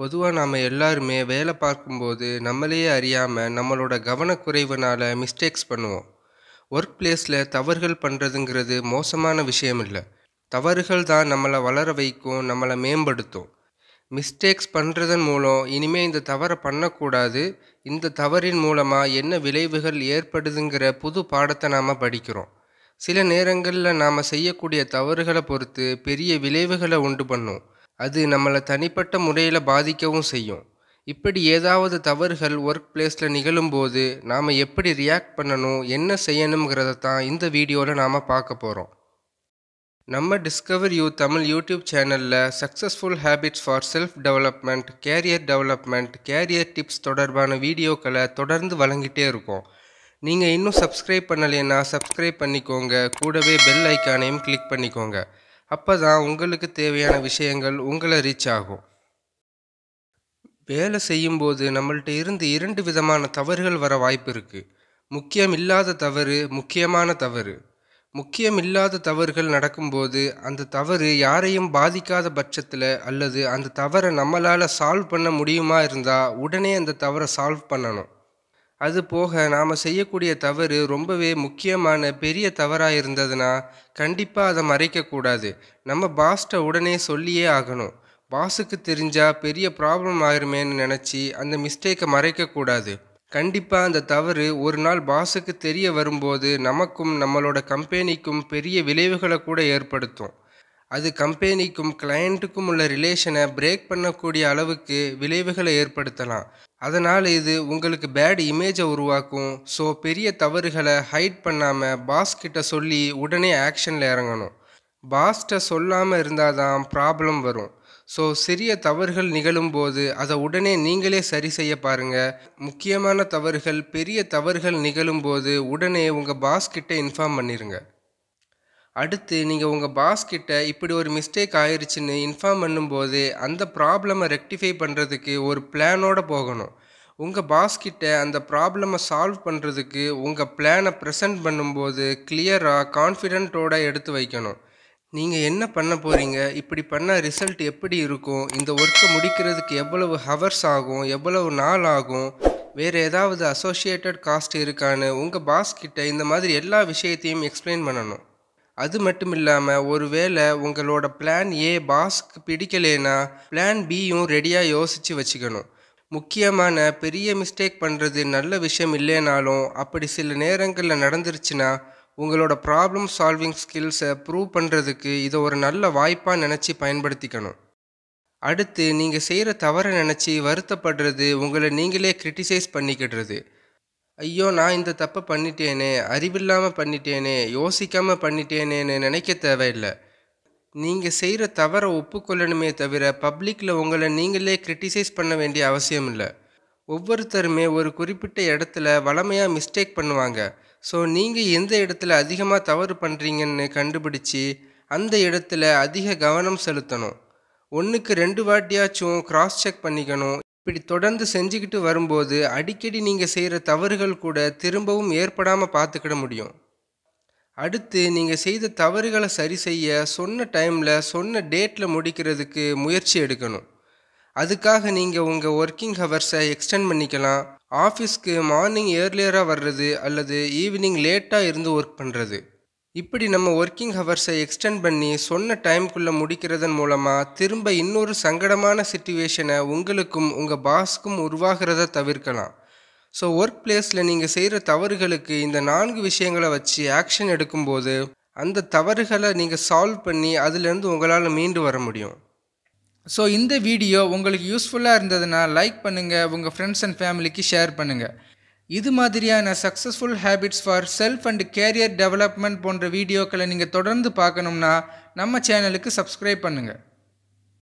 பொதுவாக நாம் எல்லாருமே வேலை பார்க்கும்போது நம்மளையே அறியாமல் நம்மளோட கவனக்குறைவுனால் மிஸ்டேக்ஸ் பண்ணுவோம் ஒர்க் பிளேஸில் தவறுகள் பண்ணுறதுங்கிறது மோசமான விஷயம் இல்லை தவறுகள் தான் நம்மளை வளர வைக்கும் நம்மளை மேம்படுத்தும் மிஸ்டேக்ஸ் பண்ணுறதன் மூலம் இனிமேல் இந்த தவறை பண்ணக்கூடாது இந்த தவறின் மூலமாக என்ன விளைவுகள் ஏற்படுதுங்கிற புது பாடத்தை நாம் படிக்கிறோம் சில நேரங்களில் நாம் செய்யக்கூடிய தவறுகளை பொறுத்து பெரிய விளைவுகளை உண்டு பண்ணும் அது நம்மளை தனிப்பட்ட முறையில் பாதிக்கவும் செய்யும் இப்படி ஏதாவது தவறுகள் ஒர்க் பிளேஸில் நிகழும்போது நாம் எப்படி ரியாக்ட் பண்ணணும் என்ன செய்யணுங்கிறத தான் இந்த வீடியோவில் நாம் பார்க்க போகிறோம் நம்ம டிஸ்கவர் யூ தமிழ் யூடியூப் சேனலில் successful habits for self development career development career tips தொடர்பான வீடியோக்களை தொடர்ந்து வழங்கிட்டே இருக்கோம் நீங்கள் இன்னும் சப்ஸ்கிரைப் பண்ணலைன்னா சப்ஸ்கிரைப் பண்ணிக்கோங்க கூடவே பெல் ஐக்கானையும் கிளிக் பண்ணிக்கோங்க அப்போ தான் உங்களுக்கு தேவையான விஷயங்கள் உங்களை ரீச் ஆகும் வேலை செய்யும்போது நம்மள்கிட்ட இருந்து இரண்டு விதமான தவறுகள் வர வாய்ப்பு இருக்குது முக்கியமில்லாத தவறு முக்கியமான தவறு முக்கியமில்லாத தவறுகள் நடக்கும்போது அந்த தவறு யாரையும் பாதிக்காத பட்சத்தில் அல்லது அந்த தவறை நம்மளால் சால்வ் பண்ண முடியுமா இருந்தால் உடனே அந்த தவறை சால்வ் பண்ணணும் அது போக நாம் செய்யக்கூடிய தவறு ரொம்பவே முக்கியமான பெரிய தவறாக இருந்ததுன்னா கண்டிப்பாக அதை மறைக்கக்கூடாது நம்ம பாஸ்ட்டை உடனே சொல்லியே ஆகணும் பாஸுக்கு தெரிஞ்சால் பெரிய ப்ராப்ளம் ஆயிருமேன்னு நினச்சி அந்த மிஸ்டேக்கை மறைக்கக்கூடாது கண்டிப்பாக அந்த தவறு ஒரு நாள் பாஸுக்கு தெரிய வரும்போது நமக்கும் நம்மளோட கம்பெனிக்கும் பெரிய விளைவுகளை கூட ஏற்படுத்தும் அது கம்பெனிக்கும் கிளையண்ட்டுக்கும் உள்ள ரிலேஷனை பிரேக் பண்ணக்கூடிய அளவுக்கு விளைவுகளை ஏற்படுத்தலாம் அதனால் இது உங்களுக்கு பேட் இமேஜை உருவாக்கும் ஸோ பெரிய தவறுகளை ஹைட் பண்ணாமல் பாஸ் கிட்ட சொல்லி உடனே ஆக்ஷனில் இறங்கணும் பாஸ்கிட்ட சொல்லாமல் இருந்தால் தான் ப்ராப்ளம் வரும் ஸோ சிறிய தவறுகள் நிகழும்போது அதை உடனே நீங்களே சரி செய்ய பாருங்கள் முக்கியமான தவறுகள் பெரிய தவறுகள் நிகழும்போது உடனே உங்கள் பாஸ்கிட்ட இன்ஃபார்ம் பண்ணிடுங்க அடுத்து நீங்கள் உங்கள் பாஸ் கிட்ட இப்படி ஒரு மிஸ்டேக் ஆயிடுச்சுன்னு இன்ஃபார்ம் பண்ணும்போது அந்த ப்ராப்ளமை ரெக்டிஃபை பண்ணுறதுக்கு ஒரு பிளானோடு போகணும் உங்கள் பாஸ் கிட்ட அந்த ப்ராப்ளமை சால்வ் பண்ணுறதுக்கு உங்கள் பிளானை ப்ரெசென்ட் பண்ணும்போது கிளியராக கான்ஃபிடென்ட்டோட எடுத்து வைக்கணும் நீங்கள் என்ன பண்ண போகிறீங்க இப்படி பண்ண ரிசல்ட் எப்படி இருக்கும் இந்த ஒர்க்கை முடிக்கிறதுக்கு எவ்வளவு ஹவர்ஸ் ஆகும் எவ்வளவு நாள் ஆகும் வேறு ஏதாவது அசோசியேட்டட் காஸ்ட் இருக்கான்னு உங்கள் பாஸ் கிட்ட இந்த மாதிரி எல்லா விஷயத்தையும் எக்ஸ்பிளைன் பண்ணணும் அது மட்டும் இல்லாமல் ஒருவேளை உங்களோட பிளான் ஏ பாஸ்க்கு பிடிக்கலைன்னா பிளான் பியும் ரெடியாக யோசித்து வச்சுக்கணும் முக்கியமான பெரிய மிஸ்டேக் பண்ணுறது நல்ல விஷயம் இல்லைனாலும் அப்படி சில நேரங்களில் நடந்துருச்சுன்னா உங்களோட ப்ராப்ளம் சால்விங் ஸ்கில்ஸை ப்ரூவ் பண்ணுறதுக்கு இதை ஒரு நல்ல வாய்ப்பாக நினச்சி பயன்படுத்திக்கணும் அடுத்து நீங்கள் செய்கிற தவறை நினச்சி வருத்தப்படுறது உங்களை நீங்களே கிரிட்டிசைஸ் பண்ணிக்கிடுறது ஐயோ நான் இந்த தப்பை பண்ணிட்டேனே அறிவில்லாமல் பண்ணிட்டேனே யோசிக்காமல் பண்ணிட்டேனேன்னு நினைக்க தேவையில்லை நீங்கள் செய்கிற தவறை ஒப்புக்கொள்ளணுமே தவிர பப்ளிக்கில் உங்களை நீங்களே கிரிட்டிசைஸ் பண்ண வேண்டிய அவசியம் இல்லை ஒவ்வொருத்தருமே ஒரு குறிப்பிட்ட இடத்துல வளமையாக மிஸ்டேக் பண்ணுவாங்க ஸோ நீங்கள் எந்த இடத்துல அதிகமாக தவறு பண்ணுறீங்கன்னு கண்டுபிடிச்சி அந்த இடத்துல அதிக கவனம் செலுத்தணும் ஒன்றுக்கு ரெண்டு வாட்டியாச்சும் கிராஸ் செக் பண்ணிக்கணும் இப்படி தொடர்ந்து செஞ்சுக்கிட்டு வரும்போது அடிக்கடி நீங்கள் செய்கிற தவறுகள் கூட திரும்பவும் ஏற்படாமல் பார்த்துக்கிட முடியும் அடுத்து நீங்கள் செய்த தவறுகளை சரி செய்ய சொன்ன டைமில் சொன்ன டேட்டில் முடிக்கிறதுக்கு முயற்சி எடுக்கணும் அதுக்காக நீங்கள் உங்கள் ஒர்க்கிங் ஹவர்ஸை எக்ஸ்டெண்ட் பண்ணிக்கலாம் ஆஃபீஸ்க்கு மார்னிங் ஏர்லியராக வர்றது அல்லது ஈவினிங் லேட்டாக இருந்து ஒர்க் பண்ணுறது இப்படி நம்ம ஒர்க்கிங் ஹவர்ஸை எக்ஸ்டெண்ட் பண்ணி சொன்ன டைம்குள்ளே முடிக்கிறதன் மூலமாக திரும்ப இன்னொரு சங்கடமான சுச்சுவேஷனை உங்களுக்கும் உங்கள் பாஸ்க்கும் உருவாகிறத தவிர்க்கலாம் ஸோ ஒர்க் பிளேஸில் நீங்கள் செய்கிற தவறுகளுக்கு இந்த நான்கு விஷயங்களை வச்சு ஆக்ஷன் எடுக்கும்போது அந்த தவறுகளை நீங்கள் சால்வ் பண்ணி அதுலேருந்து உங்களால் மீண்டு வர முடியும் ஸோ இந்த வீடியோ உங்களுக்கு யூஸ்ஃபுல்லாக இருந்ததுன்னா லைக் பண்ணுங்கள் உங்கள் ஃப்ரெண்ட்ஸ் அண்ட் ஃபேமிலிக்கு ஷேர் பண்ணுங்கள் இது மாதிரியான successful habits for self and career development போன்ற வீடியோக்களை நீங்கள் தொடர்ந்து பார்க்கணும்னா நம்ம சேனலுக்கு சப்ஸ்கிரைப் பண்ணுங்கள்